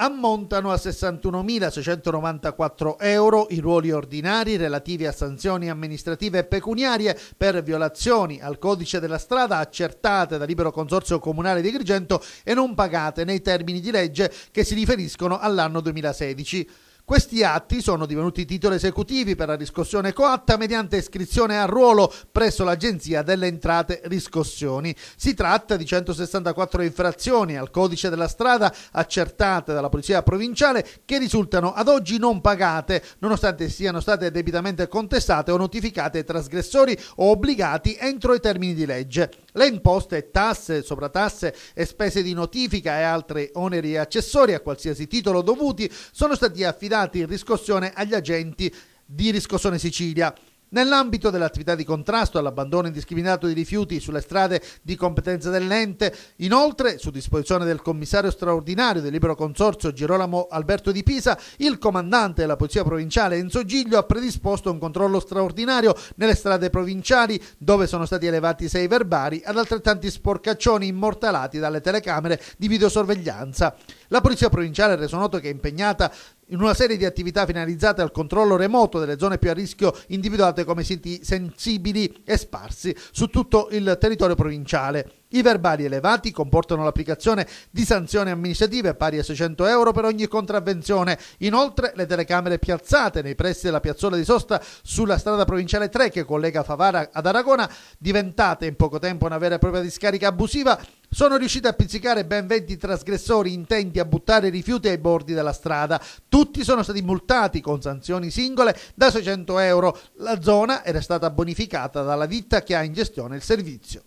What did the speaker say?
ammontano a 61.694 euro i ruoli ordinari relativi a sanzioni amministrative e pecuniarie per violazioni al codice della strada accertate da libero consorzio comunale di Grigento e non pagate nei termini di legge che si riferiscono all'anno 2016. Questi atti sono divenuti titoli esecutivi per la riscossione coatta mediante iscrizione a ruolo presso l'Agenzia delle Entrate Riscossioni. Si tratta di 164 infrazioni al codice della strada accertate dalla Polizia Provinciale che risultano ad oggi non pagate, nonostante siano state debitamente contestate o notificate ai trasgressori o obbligati entro i termini di legge le imposte, tasse, sovratasse e spese di notifica e altri oneri accessori a qualsiasi titolo dovuti sono stati affidati in riscossione agli agenti di Riscossione Sicilia. Nell'ambito dell'attività di contrasto all'abbandono indiscriminato di rifiuti sulle strade di competenza dell'ente, inoltre, su disposizione del commissario straordinario del libero consorzio Girolamo Alberto di Pisa, il comandante della Polizia Provinciale Enzo Giglio ha predisposto un controllo straordinario nelle strade provinciali dove sono stati elevati sei verbali ad altrettanti sporcaccioni immortalati dalle telecamere di videosorveglianza. La polizia provinciale ha reso noto che è impegnata in una serie di attività finalizzate al controllo remoto delle zone più a rischio individuate come siti sensibili e sparsi su tutto il territorio provinciale. I verbali elevati comportano l'applicazione di sanzioni amministrative pari a 600 euro per ogni contravvenzione. Inoltre, le telecamere piazzate nei pressi della piazzola di sosta sulla strada provinciale 3 che collega Favara ad Aragona, diventate in poco tempo una vera e propria discarica abusiva, sono riuscite a pizzicare ben 20 trasgressori intenti a buttare rifiuti ai bordi della strada. Tutti sono stati multati con sanzioni singole da 600 euro. La zona era stata bonificata dalla ditta che ha in gestione il servizio.